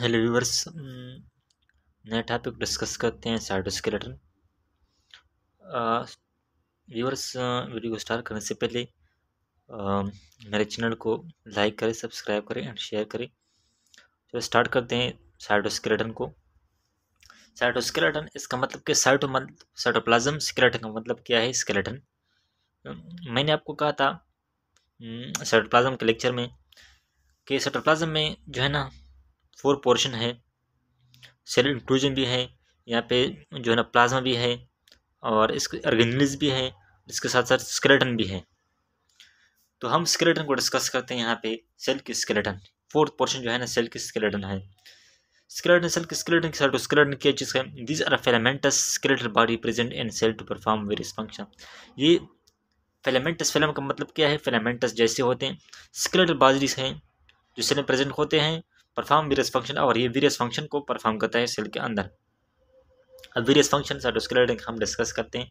hello viewers नए topic discuss करते हैं साइटोस्केलेटन व्यूवर्स वीडियो को स्टार्ट करने से पहले आ, मेरे चैनल को लाइक करें सब्सक्राइब करें एंड शेयर करें तो स्टार्ट करते हैं साइटोस्केलेटन को साइटोस्केलेटन इसका मतलब कि साइटो मतलब साइटोप्लाज्म स्केलेटन का मतलब क्या है स्केलेटन मैंने आपको कहा था साइटोप्लाज्म के लेक्चर में कि साइटोप्लाज्म में जो है ना फोर पोर्शन है सेल इंक्लूजन भी है यहाँ पे जो है ना प्लाज्मा भी है और इसके अर्गेनिज भी है इसके साथ साथ स्केलेटन भी है तो हम स्केलेटन को डिस्कस करते हैं यहाँ पे सेल की स्केलेटन फोर्थ पोर्शन जो है ना सेल की स्केलेटन है स्केलेटन सेल की स्केलेटन की सेल्टू स्केलेटन की जिसका these are filamentous skeletal body present in cell to perform various function ये फेलामेंटस फिल्म का मतलब क्या है फेलामेंटस जैसे होते हैं स्केलेटल बॉडीज हैं जो सेल में प्रेजेंट होते हैं परफॉर्म वीरियस फंक्शन और ये वीरियस फंक्शन को परफॉर्म करता है सेल के अंदर अब वीरियस फंक्शन साइटोस्केलेटन हम डिस्कस करते हैं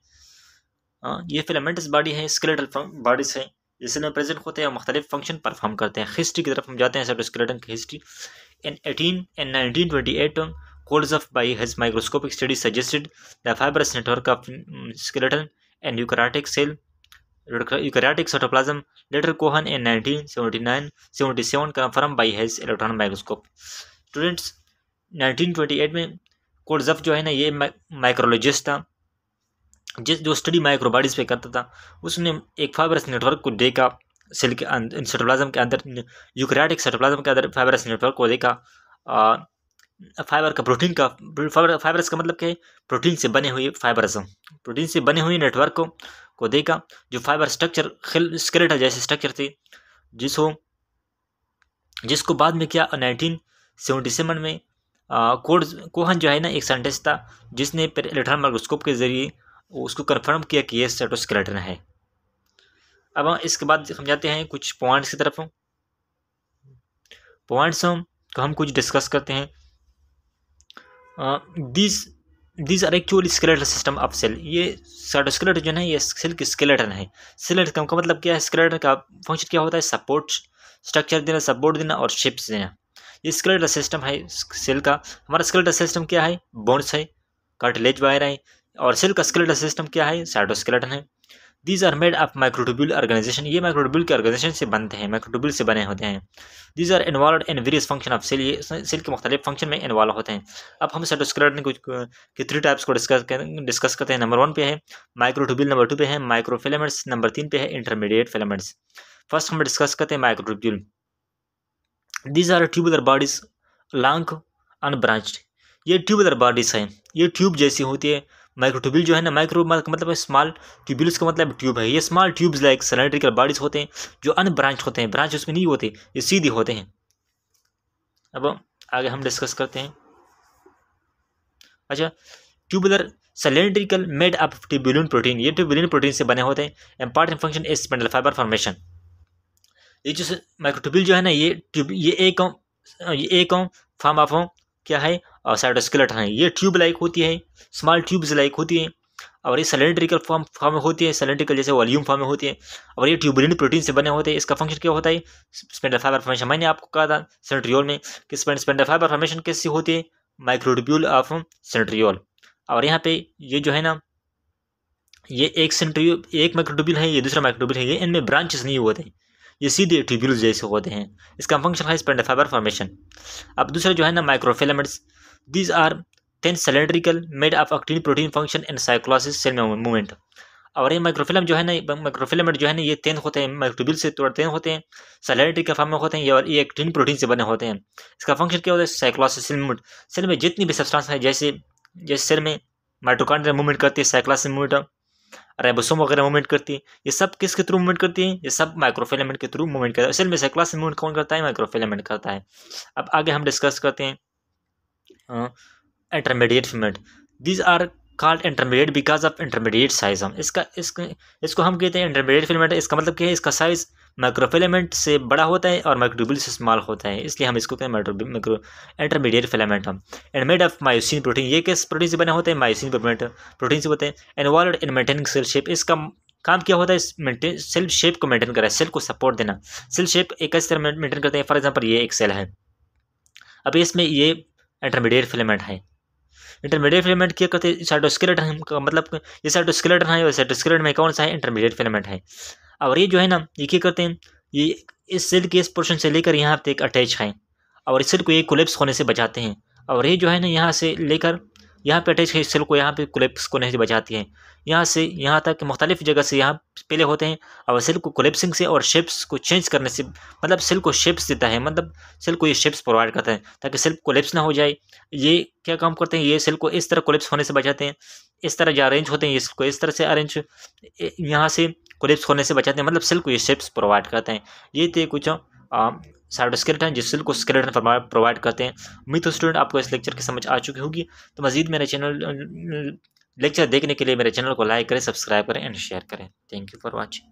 हाँ, ये फिलामेंटस बॉडी है स्केलेटल बॉडीज हैं में प्रेजेंट होते हैं मुख्तलिफ फंक्शन परफॉर्म करते हैं हिस्ट्री की तरफ हम जाते हैं साइटोस्केलेटन की history in eighteen and nineteen twenty eight holds of by his microscopic study suggested the fibrous network of skeleton and eukaryotic cell eukaryotic cytoplasm, later Cohen in 1979-77 confirmed by his electron microscope students 1928 में कोडजफ जो है ना ये माइक्रोलॉजिस्ट था जिस जो study microbodies पे करता था उसने एक फाइबरस नेटवर्क को देखा सेल के अंदर के अंदर यूकैरियोटिक साइटोप्लाज्म के अंदर फाइबरस नेटवर्क को देखा आ, फाइबर का प्रोटीन का फाइबर फाइबरस का मतलब क्या है प्रोटीन से बने हुए फाइबरस प्रोटीन से बने हुए नेटवर्क को को देखा जो फाइबर स्ट्रक्चर स्केलेट जैसे स्ट्रक्चर थे जिसको जिसको बाद में क्या नाइनटीन सेवेंटी सेवन में कोड कोहन जो है ना एक साइंटिस्ट था जिसने इलेक्ट्रॉन माइक्रोस्कोप के जरिए उसको कन्फर्म किया कि ये स्टेटोस्केलेटन है अब हम इसके बाद हम जाते हैं कुछ पॉइंट्स की तरफ पॉइंट्स हम हम कुछ डिस्कस करते हैं this these are actually skeletal system of cell ये साइटोस्केलेटन जो है ये सेल की स्केलेटन है स्केलेटन का मतलब क्या है स्केलेटन का फंक्शन क्या होता है सपोर्ट स्ट्रक्चर देना सपोर्ट देना और शेप्स देना ये स्केलेटर सिस्टम है सेल का हमारा स्केलेटर सिस्टम क्या है बोन्स है कार्टिलेज वायर है और सेल का स्केलेटल सिस्टम क्या है साइटोस्केलेटन है these are made of microtubule organisation ये माइक्रोटोब्यूल के ऑर्गेनाइजेशन से बनते हैं माइक्रोटोब्यूल से बने होते हैं these are involve in various function of cell ये सेल के मुख्तलिफ फंक्शन में इन्वॉल्व होते हैं अब हम सेटोस्क्रेट के थ्री टाइप्स को डिस्कस डिस्कस करते हैं नंबर वन पे है माइक्रोटोब्यूल नंबर टू पे है माइक्रोफिलामेंट्स नंबर तीन पे है इंटरमीडिएट फिलामेंट्स फर्स्ट हम डिस्कस करते हैं microtubule these are tubular bodies long unbranched ये ट्यूबुलर बॉडीज हैं ये ट्यूब जैसी होती है माइक्रो ट्यूबिल जो है ना माइक्रो मतलब स्मॉल ट्यूब्यूल्स का मतलब ट्यूब है ये small tubes like cylindrical bodies होते हैं जो अन ब्रांच होते हैं ब्रांच उसमें नहीं होते ये सीधे होते हैं अब आगे हम डिस्कस करते हैं अच्छा tubular cylindrical made up tubulin protein ये ट्यूबुलिन प्रोटीन से बने होते हैं important function is spindle fibre formation ये जो माइक्रोट्यूबुल जो है ना ये ट्यूब ये एक ये एक फॉर्म ऑफ क्या है साइडोस्केलेट है ये ट्यूब लाइक होती है स्मॉल ट्यूब्स लाइक होती हैं और ये सिलेंड्रिकल फॉर्म फॉर्म में होती है सिलेंड्रिकल जैसे वॉल्यूम फॉर्म में होती है और ये ट्यूबुलिन प्रोटीन से बने होते हैं इसका फंक्शन क्या होता है स्पेंडल फाइबर फॉर्मेशन मैंने आपको कहा था सेंट्रियोल में कि स्पेंडल फाइबर फॉर्मेशन कैसी होती है माइक्रोट्यूब्यूल ऑफ सेंट्रियोल और यहाँ पे ये जो है ना ये एक सेंट्रियो एक माइक्रोट्यूब्यूल है ये दूसरा माइक्रोट्यूब्यूल है ये इनमें ब्रांचेस नहीं होते ये सीधे ट्यूब्यूल जैसे होते हैं इसका फंक्शन है स्पेंडल फाइबर फॉर्मेशन अब दूसरा जो है ना microfilaments These are then cylindrical made of actin protein function and cyclosis cell movement और ये माइक्रोफिलम जो है ना माइक्रोफिल्म जो है ना ये तेन होते हैं माइक्रोबिल से थोड़ा तेन होते हैं सैलेटरी के फॉर्म में होते हैं और ये एक्टिन प्रोटीन से बने होते हैं इसका फंक्शन क्या होता है साइक्लोसिस मूवमेंट सेल में जितनी भी सब्सटेंस है जैसे जैसे सेल में माइट्रोकांड्रिया मूवमेंट करती है साइक्लोसिस मूवमेंट रेबोसोम वगैरह मूवमेंट करती है ये सब किसके थ्रू मूवमेंट करती है ये सब माइक्रोफिलामेंट के थ्रू मूवमेंट करता है सेल में साइक्लास मूवमेंट कौन करता है माइक्रोफिलामेंट करता है अब आगे हम डिस्कस करते हैं intermediate filament these are called intermediate because of intermediate size हम इसका इसको इसको हम कहते हैं इंटरमीडिएट फिलमेंट इसका मतलब क्या है इसका साइज़ माइक्रोफिलामेंट से बड़ा होता है और माइक्रोब्यूल से स्मॉल होता है इसलिए हम इसको कहते हैं माइक्रो इंटरमीडिएट फिलामेंट हम and made of myosin protein ये किस प्रोटीन से बने होते हैं मायोसिन प्रोटीन से होते हैं involve in maintaining cell shape इसका काम क्या होता है मेंटेन सेल शेप को मेंटेन करा सेल को सपोर्ट देना सेल शेप एक ऐसी तरह मेंटेन करते हैं फॉर एग्जाम्पल ये एक सेल है अभी इसमें ये इंटरमीडिएट फिलेमेंट है इंटरमीडिएट फिलेमेंट क्या कहते हैं साइटोस्केलेटन का मतलब ये साइटोस्केलेटन है और साइटोस्केलेटन में कौन सा है इंटरमीडिएट फिलेमेंट है और ये जो है ना ये क्या करते हैं ये इस सेल के इस पोर्शन से लेकर यहाँ तक अटैच है और इस सेल को ये कोलेप्स होने से बचाते हैं और ये जो है ना यहाँ से लेकर यहाँ पे अटैच सेल को यहाँ पे कोलेप्स को नहीं बचाती है यहाँ से यहाँ तक मुख्तलिफ जगह से यहाँ पहले होते हैं और सेल को कोलेप्सिंग से और शेप्स को चेंज करने से मतलब सेल को शेप्स देता है मतलब सेल को ये शेप्स प्रोवाइड करता है ताकि सेल कोलेप्स ना हो जाए ये क्या काम करते हैं ये सेल को इस तरह कोलेप्स होने से बचाते हैं इस तरह जो अरेंज होते हैं ये को इस तरह से अरेंज यहाँ से कोलेप्स होने से बचाते हैं मतलब सेल को ये शेप्स प्रोवाइड करते हैं ये थे कुछ साइडोस्केलेटन जो सिल्क को स्केलेटन प्रोवाइड करते हैं उम्मीद तो स्टूडेंट आपको इस लेक्चर की समझ आ चुकी होगी तो मजीद मेरे चैनल लेक्चर देखने के लिए मेरे चैनल को लाइक करें सब्सक्राइब करें एंड शेयर करें थैंक यू फॉर वॉचिंग